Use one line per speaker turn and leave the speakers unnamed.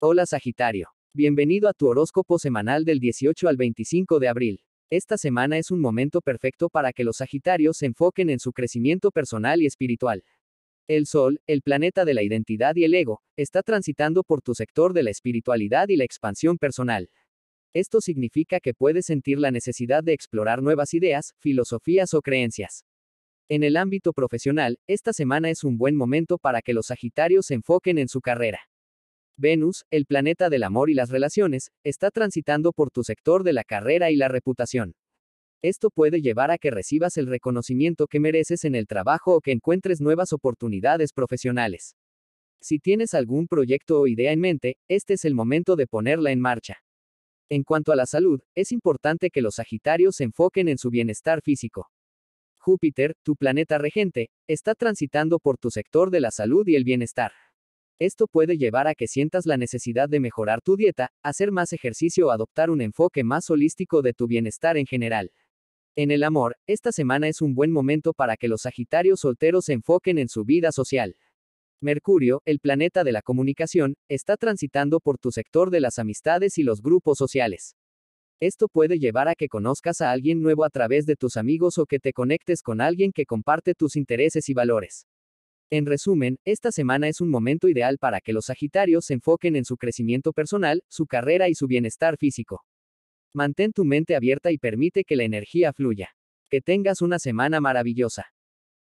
Hola Sagitario. Bienvenido a tu horóscopo semanal del 18 al 25 de abril. Esta semana es un momento perfecto para que los Sagitarios se enfoquen en su crecimiento personal y espiritual. El Sol, el planeta de la identidad y el ego, está transitando por tu sector de la espiritualidad y la expansión personal. Esto significa que puedes sentir la necesidad de explorar nuevas ideas, filosofías o creencias. En el ámbito profesional, esta semana es un buen momento para que los Sagitarios se enfoquen en su carrera. Venus, el planeta del amor y las relaciones, está transitando por tu sector de la carrera y la reputación. Esto puede llevar a que recibas el reconocimiento que mereces en el trabajo o que encuentres nuevas oportunidades profesionales. Si tienes algún proyecto o idea en mente, este es el momento de ponerla en marcha. En cuanto a la salud, es importante que los Sagitarios se enfoquen en su bienestar físico. Júpiter, tu planeta regente, está transitando por tu sector de la salud y el bienestar. Esto puede llevar a que sientas la necesidad de mejorar tu dieta, hacer más ejercicio o adoptar un enfoque más holístico de tu bienestar en general. En el amor, esta semana es un buen momento para que los Sagitarios solteros se enfoquen en su vida social. Mercurio, el planeta de la comunicación, está transitando por tu sector de las amistades y los grupos sociales. Esto puede llevar a que conozcas a alguien nuevo a través de tus amigos o que te conectes con alguien que comparte tus intereses y valores. En resumen, esta semana es un momento ideal para que los Sagitarios se enfoquen en su crecimiento personal, su carrera y su bienestar físico. Mantén tu mente abierta y permite que la energía fluya. Que tengas una semana maravillosa.